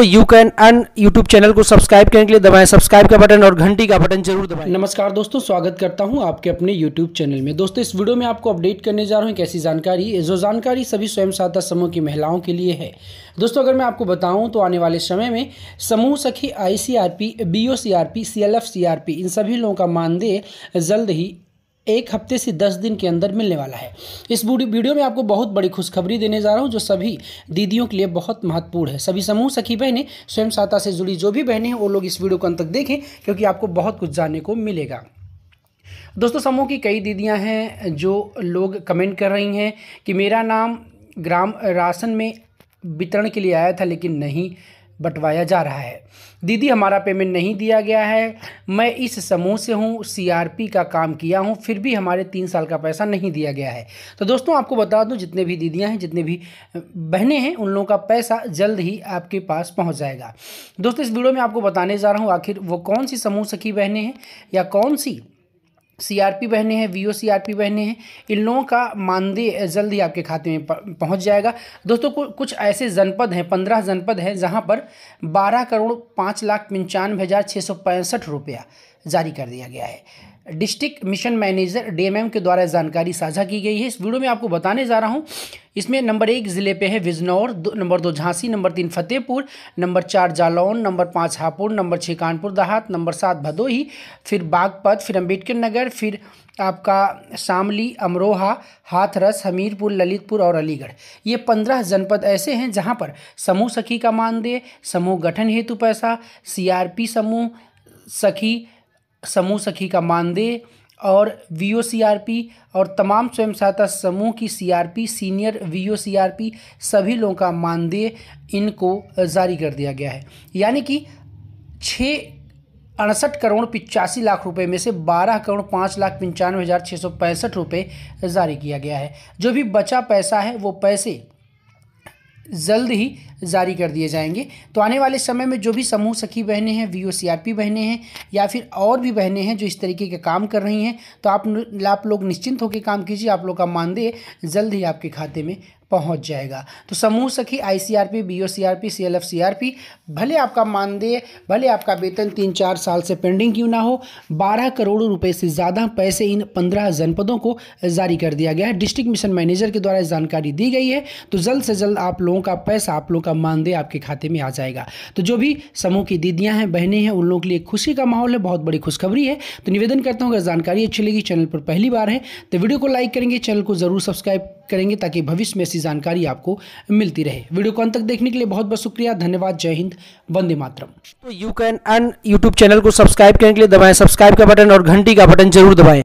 दोस्तों you can on YouTube channel को subscribe करने के लिए दबाएं सब्सक्राइब का बटन और घंटी का बटन जरूर दबाएं नमस्कार दोस्तों स्वागत करता हूं आपके अपने यूट्यूब चैनल में दोस्तों इस वीडियो में आपको अपडेट करने जा रहा हूं एक ऐसी जानकारी जो जानकारी सभी स्वयं सहायता समूह की महिलाओं के लिए है दोस्तों अगर मैं आपको बताऊँ तो आने वाले समय में समूह सखी I C R C R P इन सभी लोगों का मानदेय जल्द ही एक हफ्ते से दस दिन के अंदर मिलने वाला है इस वीडियो में आपको बहुत बड़ी खुशखबरी देने जा रहा हूँ जो सभी दीदियों के लिए बहुत महत्वपूर्ण है सभी समूह सखी बहनें स्वयं सहायता से जुड़ी जो भी बहनें हैं वो लोग इस वीडियो को अंत तक देखें क्योंकि आपको बहुत कुछ जानने को मिलेगा दोस्तों समूह की कई दीदियाँ हैं जो लोग कमेंट कर रही हैं कि मेरा नाम ग्राम राशन में वितरण के लिए आया था लेकिन नहीं बंटवाया जा रहा है दीदी हमारा पेमेंट नहीं दिया गया है मैं इस समूह से हूँ सीआरपी का काम किया हूँ फिर भी हमारे तीन साल का पैसा नहीं दिया गया है तो दोस्तों आपको बता दूँ जितने भी दीदियाँ हैं जितने भी बहनें हैं उन लोगों का पैसा जल्द ही आपके पास पहुँच जाएगा दोस्तों इस वीडियो में आपको बताने जा रहा हूँ आखिर वो कौन सी समूह सखी बहने हैं या कौन सी सीआरपी बहने हैं वीओ सीआरपी बहने हैं इन लोगों का मानदेय जल्द ही आपके खाते में पहुंच जाएगा दोस्तों कुछ ऐसे जनपद हैं पंद्रह जनपद हैं जहां पर बारह करोड़ पाँच लाख पंचानवे हज़ार छः सौ पैंसठ रुपया जारी कर दिया गया है डिस्ट्रिक्ट मिशन मैनेजर डीएमएम के द्वारा जानकारी साझा की गई है इस वीडियो में आपको बताने जा रहा हूँ इसमें नंबर एक ज़िले पे है बिजनौर नंबर दो झांसी नंबर तीन फतेहपुर नंबर चार जालौन नंबर पाँच हापुड़ नंबर छः कानपुर देहात नंबर सात भदोही फिर बागपत फिर अम्बेडकर नगर फिर आपका शामली अमरोहा हाथरस हमीरपुर ललितपुर और अलीगढ़ ये पंद्रह जनपद ऐसे हैं जहाँ पर समूह सखी का मानदेय समूह गठन हेतु पैसा सी समूह सखी समूह सखी का मानदेय और V O C R P और तमाम स्वयं सहायता समूह की C R P senior V O C R P सभी लोगों का मानदेय इनको जारी कर दिया गया है यानी कि छः अड़सठ करोड़ पिचासी लाख रुपए में से 12 करोड़ पाँच लाख पंचानवे हज़ार छः सौ पैंसठ रुपये जारी किया गया है जो भी बचा पैसा है वो पैसे जल्द ही जारी कर दिए जाएंगे तो आने वाले समय में जो भी समूह सखी बहनें हैं V O C R P बहनें हैं या फिर और भी बहनें हैं जो इस तरीके के काम कर रही हैं तो आप आप लोग निश्चिंत होकर काम कीजिए आप लोग का मानदेय जल्द ही आपके खाते में पहुंच जाएगा तो समूह सखी I C R P B O C R P C L F C R P भले आपका मानदेय भले आपका वेतन तीन चार साल से पेंडिंग क्यों ना हो बारह करोड़ रुपए से ज़्यादा पैसे इन पंद्रह जनपदों को जारी कर दिया गया है डिस्ट्रिक्ट मिशन मैनेजर के द्वारा जानकारी दी गई है तो जल्द से जल्द आप लोगों का पैसा आप लोगों का मानदेय आपके खाते में आ जाएगा तो जो भी समूह की दीदियाँ हैं बहनें हैं उन लोगों के लिए खुशी का माहौल है बहुत बड़ी खुशखबरी है तो निवेदन करता हूँ अगर जानकारी अच्छी लगी चैनल पर पहली बार है तो वीडियो को लाइक करेंगे चैनल को ज़रूर सब्सक्राइब करेंगे ताकि भविष्य में ऐसी जानकारी आपको मिलती रहे वीडियो को अंत तक देखने के लिए बहुत बहुत शुक्रिया धन्यवाद जय हिंद वंदे मातरम तो you can on YouTube channel को सब्सक्राइब करने के लिए दबाएं सब्सक्राइब का बटन और घंटी का बटन जरूर दबाएं